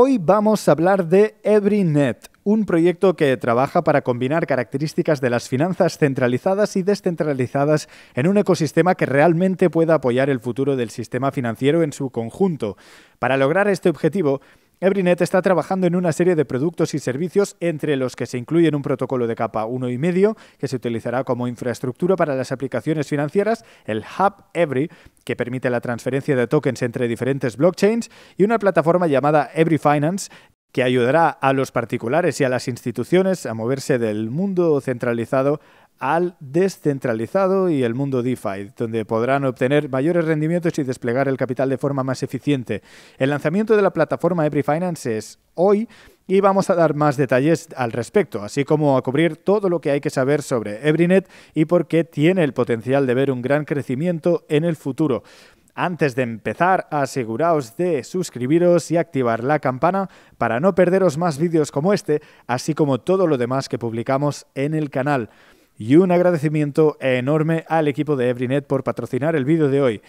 Hoy vamos a hablar de EveryNet, un proyecto que trabaja para combinar características de las finanzas centralizadas y descentralizadas en un ecosistema que realmente pueda apoyar el futuro del sistema financiero en su conjunto. Para lograr este objetivo, Everynet está trabajando en una serie de productos y servicios entre los que se incluyen un protocolo de capa 1,5 que se utilizará como infraestructura para las aplicaciones financieras, el Hub Every, que permite la transferencia de tokens entre diferentes blockchains, y una plataforma llamada Every Finance que ayudará a los particulares y a las instituciones a moverse del mundo centralizado al descentralizado y el mundo DeFi, donde podrán obtener mayores rendimientos y desplegar el capital de forma más eficiente. El lanzamiento de la plataforma Every Finance es hoy y vamos a dar más detalles al respecto, así como a cubrir todo lo que hay que saber sobre Everynet y por qué tiene el potencial de ver un gran crecimiento en el futuro. Antes de empezar, aseguraos de suscribiros y activar la campana para no perderos más vídeos como este, así como todo lo demás que publicamos en el canal. Y un agradecimiento enorme al equipo de Everynet por patrocinar el vídeo de hoy.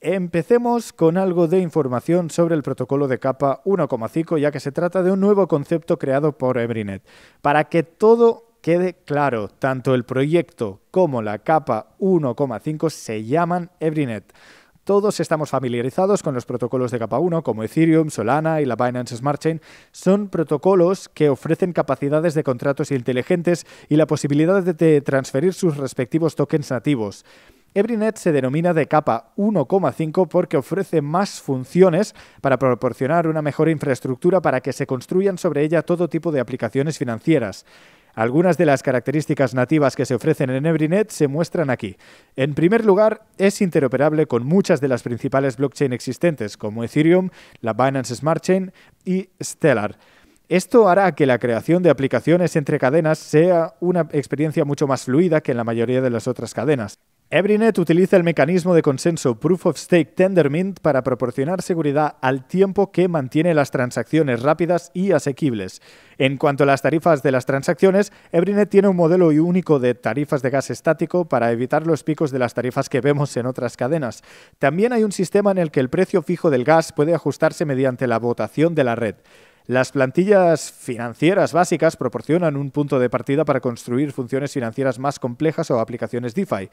Empecemos con algo de información sobre el protocolo de capa 1,5, ya que se trata de un nuevo concepto creado por Everynet. Para que todo quede claro, tanto el proyecto como la capa 1,5 se llaman Everynet. Todos estamos familiarizados con los protocolos de capa 1 como Ethereum, Solana y la Binance Smart Chain. Son protocolos que ofrecen capacidades de contratos inteligentes y la posibilidad de transferir sus respectivos tokens nativos. Everynet se denomina de capa 1,5 porque ofrece más funciones para proporcionar una mejor infraestructura para que se construyan sobre ella todo tipo de aplicaciones financieras. Algunas de las características nativas que se ofrecen en Ebrinet se muestran aquí. En primer lugar, es interoperable con muchas de las principales blockchain existentes, como Ethereum, la Binance Smart Chain y Stellar. Esto hará que la creación de aplicaciones entre cadenas sea una experiencia mucho más fluida que en la mayoría de las otras cadenas. Evrinet utiliza el mecanismo de consenso Proof of Stake Tendermint para proporcionar seguridad al tiempo que mantiene las transacciones rápidas y asequibles. En cuanto a las tarifas de las transacciones, Evrinet tiene un modelo único de tarifas de gas estático para evitar los picos de las tarifas que vemos en otras cadenas. También hay un sistema en el que el precio fijo del gas puede ajustarse mediante la votación de la red. Las plantillas financieras básicas proporcionan un punto de partida para construir funciones financieras más complejas o aplicaciones DeFi.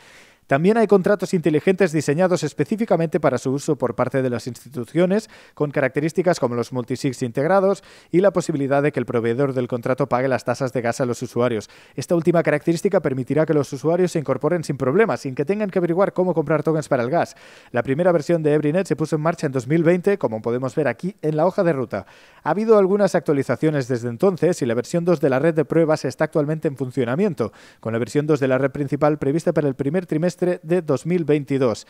También hay contratos inteligentes diseñados específicamente para su uso por parte de las instituciones, con características como los multisigs integrados y la posibilidad de que el proveedor del contrato pague las tasas de gas a los usuarios. Esta última característica permitirá que los usuarios se incorporen sin problemas, sin que tengan que averiguar cómo comprar tokens para el gas. La primera versión de EveryNet se puso en marcha en 2020, como podemos ver aquí en la hoja de ruta. Ha habido algunas actualizaciones desde entonces y la versión 2 de la red de pruebas está actualmente en funcionamiento, con la versión 2 de la red principal prevista para el primer trimestre de 2022.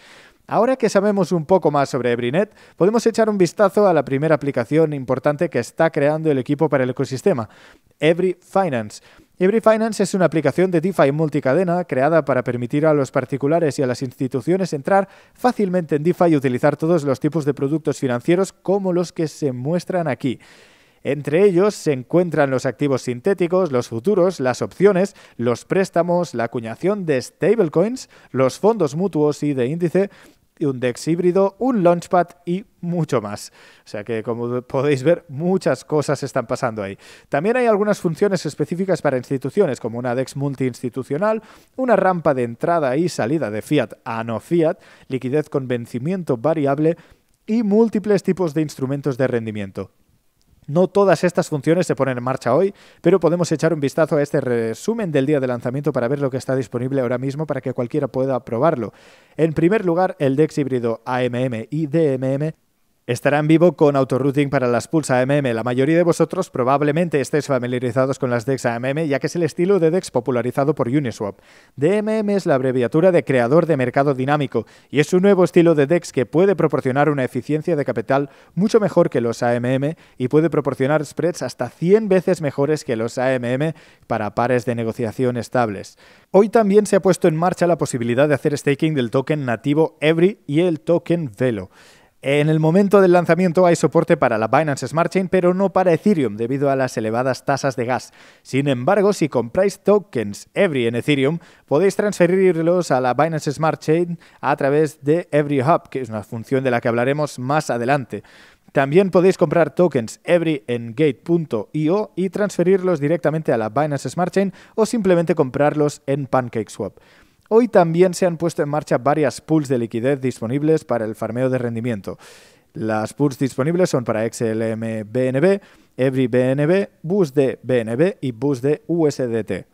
Ahora que sabemos un poco más sobre Ebrinet, podemos echar un vistazo a la primera aplicación importante que está creando el equipo para el ecosistema, Every Finance. Every Finance es una aplicación de DeFi multicadena creada para permitir a los particulares y a las instituciones entrar fácilmente en DeFi y utilizar todos los tipos de productos financieros como los que se muestran aquí. Entre ellos se encuentran los activos sintéticos, los futuros, las opciones, los préstamos, la acuñación de stablecoins, los fondos mutuos y de índice, un DEX híbrido, un Launchpad y mucho más. O sea que, como podéis ver, muchas cosas están pasando ahí. También hay algunas funciones específicas para instituciones, como una DEX multiinstitucional, una rampa de entrada y salida de fiat a no fiat, liquidez con vencimiento variable y múltiples tipos de instrumentos de rendimiento. No todas estas funciones se ponen en marcha hoy, pero podemos echar un vistazo a este resumen del día de lanzamiento para ver lo que está disponible ahora mismo para que cualquiera pueda probarlo. En primer lugar, el DEX híbrido AMM y DMM Estará en vivo con autorouting para las Pulse AMM. La mayoría de vosotros probablemente estéis familiarizados con las DEX AMM, ya que es el estilo de DEX popularizado por Uniswap. DMM es la abreviatura de Creador de Mercado Dinámico y es un nuevo estilo de DEX que puede proporcionar una eficiencia de capital mucho mejor que los AMM y puede proporcionar spreads hasta 100 veces mejores que los AMM para pares de negociación estables. Hoy también se ha puesto en marcha la posibilidad de hacer staking del token nativo Every y el token Velo. En el momento del lanzamiento hay soporte para la Binance Smart Chain, pero no para Ethereum debido a las elevadas tasas de gas. Sin embargo, si compráis tokens Every en Ethereum, podéis transferirlos a la Binance Smart Chain a través de Every Hub, que es una función de la que hablaremos más adelante. También podéis comprar tokens Every en Gate.io y transferirlos directamente a la Binance Smart Chain o simplemente comprarlos en PancakeSwap. Hoy también se han puesto en marcha varias pools de liquidez disponibles para el farmeo de rendimiento. Las pools disponibles son para XLM BNB, Every BNB, Bus de BNB y Bus de USDT.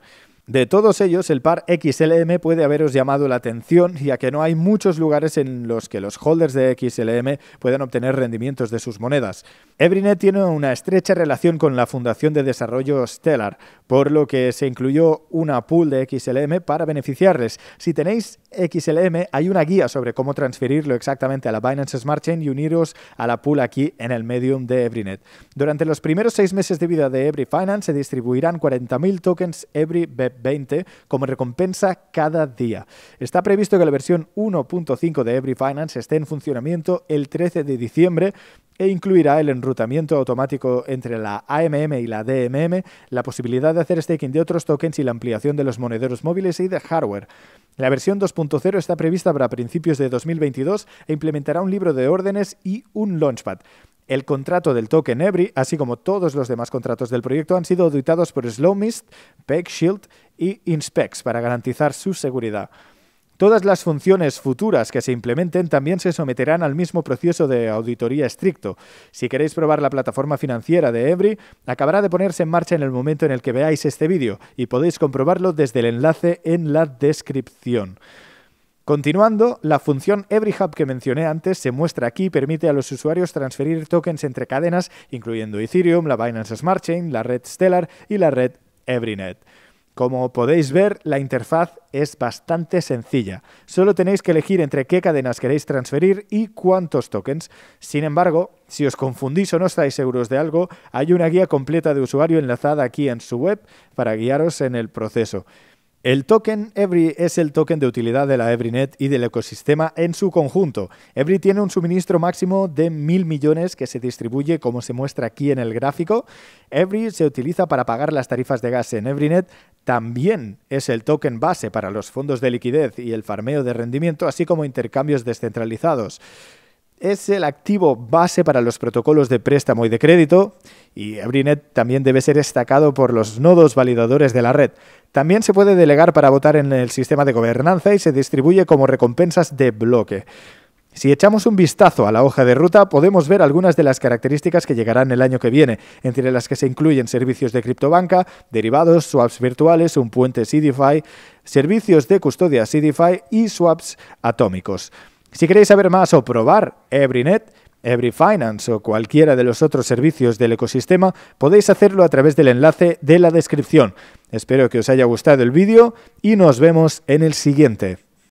De todos ellos, el par XLM puede haberos llamado la atención, ya que no hay muchos lugares en los que los holders de XLM puedan obtener rendimientos de sus monedas. Everynet tiene una estrecha relación con la Fundación de Desarrollo Stellar, por lo que se incluyó una pool de XLM para beneficiarles. Si tenéis XLM, hay una guía sobre cómo transferirlo exactamente a la Binance Smart Chain y uniros a la pool aquí en el Medium de Everynet. Durante los primeros seis meses de vida de Every Finance se distribuirán 40.000 tokens Every 20 como recompensa cada día. Está previsto que la versión 1.5 de Every Finance esté en funcionamiento el 13 de diciembre e incluirá el enrutamiento automático entre la AMM y la DMM, la posibilidad de hacer staking de otros tokens y la ampliación de los monederos móviles y de hardware. La versión 2.0 está prevista para principios de 2022 e implementará un libro de órdenes y un launchpad. El contrato del token Every, así como todos los demás contratos del proyecto, han sido auditados por Slowmist, PegShield y Inspex para garantizar su seguridad. Todas las funciones futuras que se implementen también se someterán al mismo proceso de auditoría estricto. Si queréis probar la plataforma financiera de Every, acabará de ponerse en marcha en el momento en el que veáis este vídeo y podéis comprobarlo desde el enlace en la descripción. Continuando, la función EveryHub que mencioné antes se muestra aquí y permite a los usuarios transferir tokens entre cadenas, incluyendo Ethereum, la Binance Smart Chain, la red Stellar y la red EveryNet. Como podéis ver, la interfaz es bastante sencilla. Solo tenéis que elegir entre qué cadenas queréis transferir y cuántos tokens. Sin embargo, si os confundís o no estáis seguros de algo, hay una guía completa de usuario enlazada aquí en su web para guiaros en el proceso. El token Every es el token de utilidad de la Everynet y del ecosistema en su conjunto. Every tiene un suministro máximo de mil millones que se distribuye como se muestra aquí en el gráfico. Every se utiliza para pagar las tarifas de gas en EVRINET. También es el token base para los fondos de liquidez y el farmeo de rendimiento, así como intercambios descentralizados es el activo base para los protocolos de préstamo y de crédito y Abrinet también debe ser destacado por los nodos validadores de la red. También se puede delegar para votar en el sistema de gobernanza y se distribuye como recompensas de bloque. Si echamos un vistazo a la hoja de ruta, podemos ver algunas de las características que llegarán el año que viene, entre las que se incluyen servicios de criptobanca, derivados, swaps virtuales, un puente CDFI, servicios de custodia CDFI y swaps atómicos. Si queréis saber más o probar EveryNet, EveryFinance o cualquiera de los otros servicios del ecosistema, podéis hacerlo a través del enlace de la descripción. Espero que os haya gustado el vídeo y nos vemos en el siguiente.